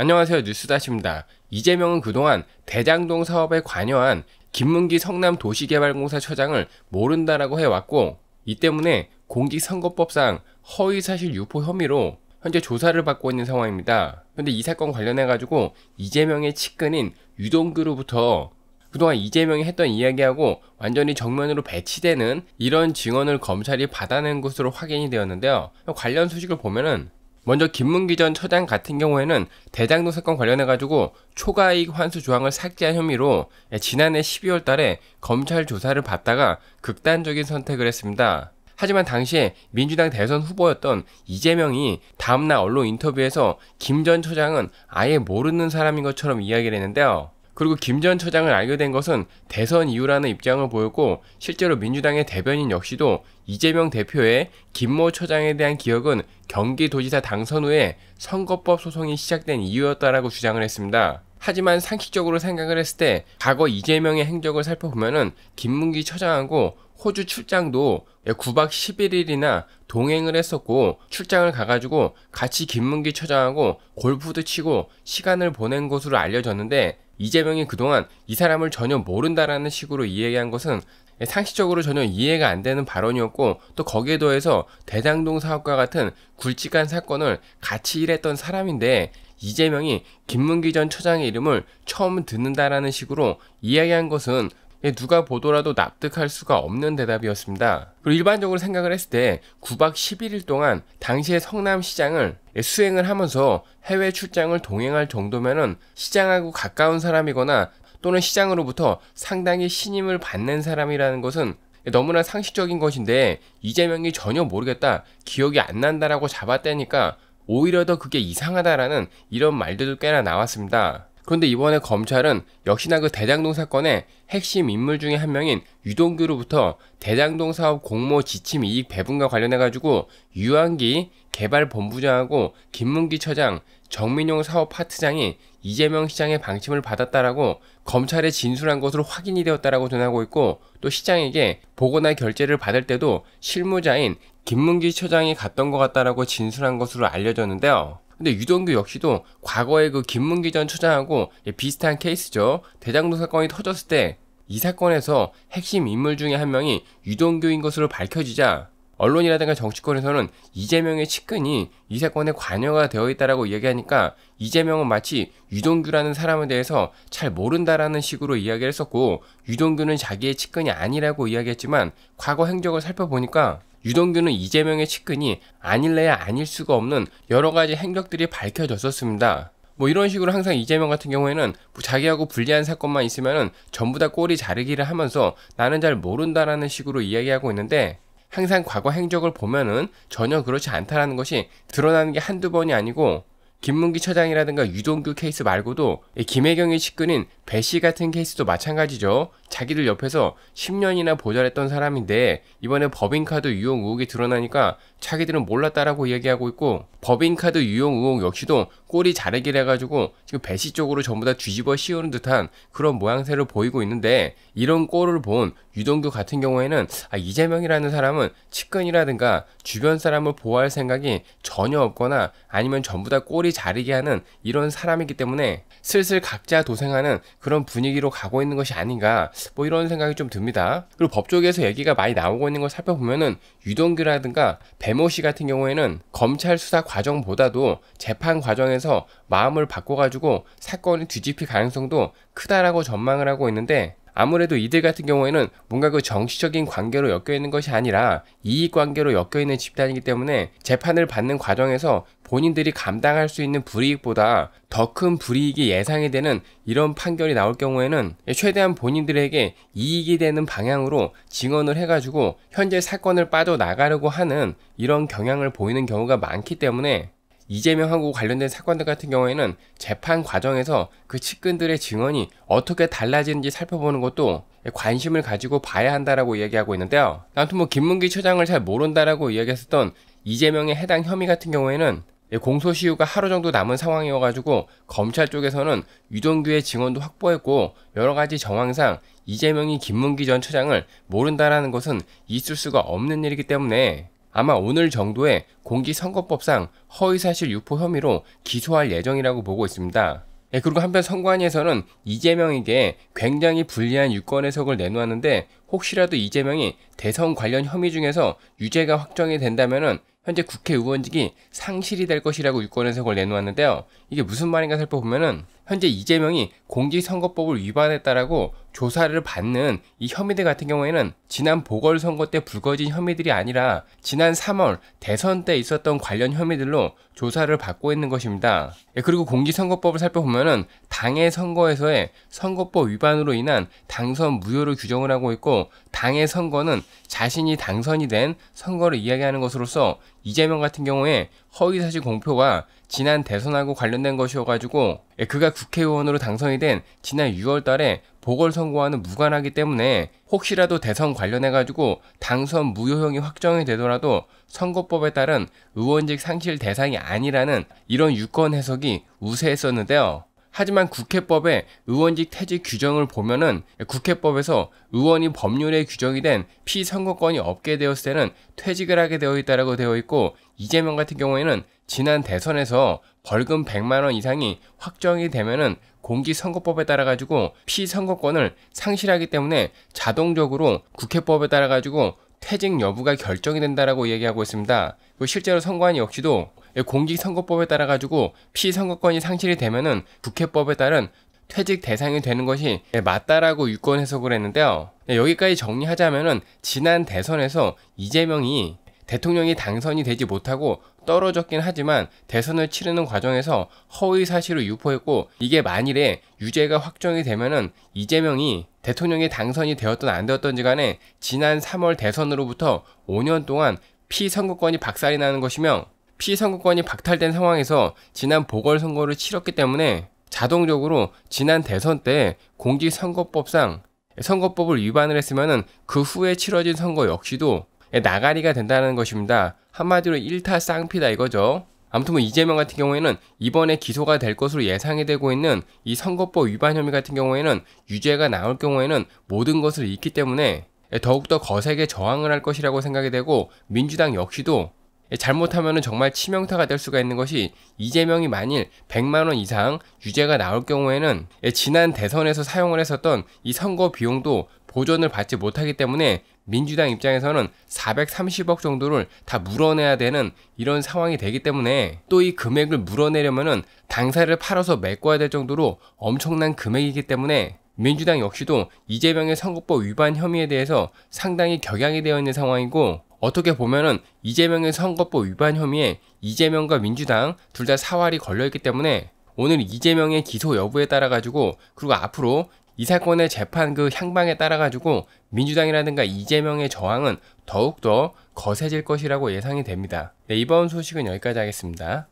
안녕하세요 뉴스다시입니다. 이재명은 그동안 대장동 사업에 관여한 김문기 성남도시개발공사 처장을 모른다라고 해왔고 이 때문에 공직선거법상 허위사실 유포 혐의로 현재 조사를 받고 있는 상황입니다. 그런데 이 사건 관련해가지고 이재명의 측근인 유동규로부터 그동안 이재명이 했던 이야기하고 완전히 정면으로 배치되는 이런 증언을 검찰이 받아낸 것으로 확인이 되었는데요. 관련 소식을 보면은 먼저 김문기 전 처장 같은 경우에는 대장동 사건 관련해가지고 초과이익 환수 조항을 삭제한 혐의로 지난해 12월 달에 검찰 조사를 받다가 극단적인 선택을 했습니다. 하지만 당시에 민주당 대선 후보였던 이재명이 다음날 언론 인터뷰에서 김 전 처장은 아예 모르는 사람인 것처럼 이야기를 했는데요. 그리고 김 전 처장을 알게 된 것은 대선 이후라는 입장을 보였고 실제로 민주당의 대변인 역시도 이재명 대표의 김모 처장에 대한 기억은 경기도지사 당선 후에 선거법 소송이 시작된 이유였다라고 주장을 했습니다. 하지만 상식적으로 생각을 했을 때 과거 이재명의 행적을 살펴보면은 김문기 처장하고 호주 출장도 9박 11일이나 동행을 했었고 출장을 가가지고 같이 김문기 처장하고 골프도 치고 시간을 보낸 것으로 알려졌는데 이재명이 그동안 이 사람을 전혀 모른다라는 식으로 이야기한 것은 상식적으로 전혀 이해가 안 되는 발언이었고 또 거기에 더해서 대장동 사업과 같은 굵직한 사건을 같이 일했던 사람인데 이재명이 김문기 전 처장의 이름을 처음 듣는다라는 식으로 이야기한 것은 예, 누가 보더라도 납득할 수가 없는 대답이었습니다. 그리고 일반적으로 생각을 했을 때 9박 11일 동안 당시의 성남 시장을 예, 수행을 하면서 해외 출장을 동행할 정도면은 시장하고 가까운 사람이거나 또는 시장으로부터 상당히 신임을 받는 사람이라는 것은 예, 너무나 상식적인 것인데 이재명이 전혀 모르겠다 기억이 안 난다라고 잡아떼니까 오히려 더 그게 이상하다라는 이런 말들도 꽤나 나왔습니다. 그런데 이번에 검찰은 역시나 그 대장동 사건의 핵심 인물 중에 한 명인 유동규로부터 대장동 사업 공모 지침 이익 배분과 관련해가지고 유한기 개발본부장하고 김문기 처장, 정민용 사업 파트장이 이재명 시장의 방침을 받았다라고 검찰에 진술한 것으로 확인이 되었다라고 전하고 있고 또 시장에게 보고나 결제를 받을 때도 실무자인 김문기 처장이 갔던 것 같다라고 진술한 것으로 알려졌는데요. 근데 유동규 역시도 과거에 그 김문기 전 처장하고 비슷한 케이스죠. 대장도 사건이 터졌을 때 이 사건에서 핵심 인물 중에 한 명이 유동규인 것으로 밝혀지자 언론이라든가 정치권에서는 이재명의 측근이 이 사건에 관여가 되어 있다라고 이야기하니까 이재명은 마치 유동규라는 사람에 대해서 잘 모른다라는 식으로 이야기를 했었고 유동규는 자기의 측근이 아니라고 이야기했지만 과거 행적을 살펴보니까 유동규는 이재명의 측근이 아닐래야 아닐 수가 없는 여러 가지 행적들이 밝혀졌었습니다. 뭐 이런 식으로 항상 이재명 같은 경우에는 자기하고 불리한 사건만 있으면은 전부 다 꼬리 자르기를 하면서 나는 잘 모른다라는 식으로 이야기하고 있는데 항상 과거 행적을 보면은 전혀 그렇지 않다라는 것이 드러나는 게 한두 번이 아니고 김문기 처장이라든가 유동규 케이스 말고도 김혜경의 측근인 배씨 같은 케이스도 마찬가지죠. 자기들 옆에서 10년이나 보잘했던 사람인데 이번에 법인카드 유용 의혹이 드러나니까 자기들은 몰랐다라고 이야기하고 있고 법인카드 유용 의혹 역시도 꼬리 자르기를 해가지고 지금 배시 쪽으로 전부 다 뒤집어 씌우는 듯한 그런 모양새를 보이고 있는데 이런 꼴을 본 유동규 같은 경우에는 아, 이재명이라는 사람은 측근이라든가 주변 사람을 보호할 생각이 전혀 없거나 아니면 전부 다 꼬리 자르게 하는 이런 사람이기 때문에 슬슬 각자 도생하는 그런 분위기로 가고 있는 것이 아닌가 뭐 이런 생각이 좀 듭니다. 그리고 법조계에서 얘기가 많이 나오고 있는 걸 살펴보면은 유동규라든가 배모 씨 같은 경우에는 검찰 수사 과정보다도 재판 과정에서 마음을 바꿔가지고 사건이 뒤집힐 가능성도 크다라고 전망을 하고 있는데 아무래도 이들 같은 경우에는 뭔가 그 정치적인 관계로 엮여 있는 것이 아니라 이익 관계로 엮여 있는 집단이기 때문에 재판을 받는 과정에서 본인들이 감당할 수 있는 불이익보다 더 큰 불이익이 예상이 되는 이런 판결이 나올 경우에는 최대한 본인들에게 이익이 되는 방향으로 증언을 해가지고 현재 사건을 빠져나가려고 하는 이런 경향을 보이는 경우가 많기 때문에 이재명 하고 관련된 사건들 같은 경우에는 재판 과정에서 그 측근들의 증언이 어떻게 달라지는지 살펴보는 것도 관심을 가지고 봐야 한다라고 이야기하고 있는데요. 아무튼 뭐 김문기 처장을 잘 모른다라고 이야기했었던 이재명의 해당 혐의 같은 경우에는 공소시효가 하루 정도 남은 상황이어가지고 검찰 쪽에서는 유동규의 증언도 확보했고 여러 가지 정황상 이재명이 김문기 전 처장을 모른다라는 것은 있을 수가 없는 일이기 때문에 아마 오늘 정도에 공기선거법상 허위사실 유포 혐의로 기소할 예정이라고 보고 있습니다. 예, 그리고 한편 선관위에서는 이재명에게 굉장히 불리한 유권 해석을 내놓았는데 혹시라도 이재명이 대선 관련 혐의 중에서 유죄가 확정이 된다면은 현재 국회의원직이 상실이 될 것이라고 유권 해석을 내놓았는데요. 이게 무슨 말인가 살펴보면은 현재 이재명이 공직선거법을 위반했다라고 조사를 받는 이 혐의들 같은 경우에는 지난 보궐선거 때 불거진 혐의들이 아니라 지난 3월 대선 때 있었던 관련 혐의들로 조사를 받고 있는 것입니다. 예, 그리고 공직선거법을 살펴보면은 당의 선거에서의 선거법 위반으로 인한 당선 무효를 규정을 하고 있고 당의 선거는 자신이 당선이 된 선거를 이야기하는 것으로서 이재명 같은 경우에 허위사실 공표가 지난 대선하고 관련된 것이어가지고 예, 그가 국회의원으로 당선이 된 지난 6월달에 보궐선거와는 무관하기 때문에 혹시라도 대선 관련해가지고 당선 무효형이 확정이 되더라도 선거법에 따른 의원직 상실 대상이 아니라는 이런 유권 해석이 우세했었는데요. 하지만 국회법의 의원직 퇴직 규정을 보면은 국회법에서 의원이 법률의 규정이 된 피선거권이 없게 되었을 때는 퇴직을 하게 되어 있다라고 되어 있고 이재명 같은 경우에는 지난 대선에서 벌금 100만 원 이상이 확정이 되면은 공기선거법에 따라 가지고 피선거권을 상실하기 때문에 자동적으로 국회법에 따라 가지고 퇴직 여부가 결정이 된다라고 얘기하고 있습니다. 실제로 선관위 역시도 공직선거법에 따라 가지고 피선거권이 상실이 되면은 국회법에 따른 퇴직 대상이 되는 것이 맞다라고 유권 해석을 했는데요. 네, 여기까지 정리하자면은 지난 대선에서 이재명이 대통령이 당선이 되지 못하고 떨어졌긴 하지만 대선을 치르는 과정에서 허위 사실을 유포했고 이게 만일에 유죄가 확정이 되면은 이재명이 대통령이 당선이 되었던 안 되었던지 간에 지난 3월 대선으로부터 5년 동안 피선거권이 박살이 나는 것이며 피선거권이 박탈된 상황에서 지난 보궐선거를 치렀기 때문에 자동적으로 지난 대선 때 공직선거법상 선거법을 위반을 했으면 그 후에 치러진 선거 역시도 나가리가 된다는 것입니다. 한마디로 1타 쌍피다 이거죠. 아무튼 뭐 이재명 같은 경우에는 이번에 기소가 될 것으로 예상이 되고 있는 이 선거법 위반 혐의 같은 경우에는 유죄가 나올 경우에는 모든 것을 잃기 때문에 더욱더 거세게 저항을 할 것이라고 생각이 되고 민주당 역시도 예, 잘못하면 정말 치명타가 될 수가 있는 것이 이재명이 만일 100만원 이상 유죄가 나올 경우에는 예, 지난 대선에서 사용을 했었던 이 선거 비용도 보존을 받지 못하기 때문에 민주당 입장에서는 430억 정도를 다 물어내야 되는 이런 상황이 되기 때문에 또 이 금액을 물어내려면 당사를 팔아서 메꿔야 될 정도로 엄청난 금액이기 때문에 민주당 역시도 이재명의 선거법 위반 혐의에 대해서 상당히 격양이 되어 있는 상황이고 어떻게 보면은 이재명의 선거법 위반 혐의에 이재명과 민주당 둘 다 사활이 걸려있기 때문에 오늘 이재명의 기소 여부에 따라 가지고 그리고 앞으로 이 사건의 재판 그 향방에 따라 가지고 민주당이라든가 이재명의 저항은 더욱더 거세질 것이라고 예상이 됩니다. 네, 이번 소식은 여기까지 하겠습니다.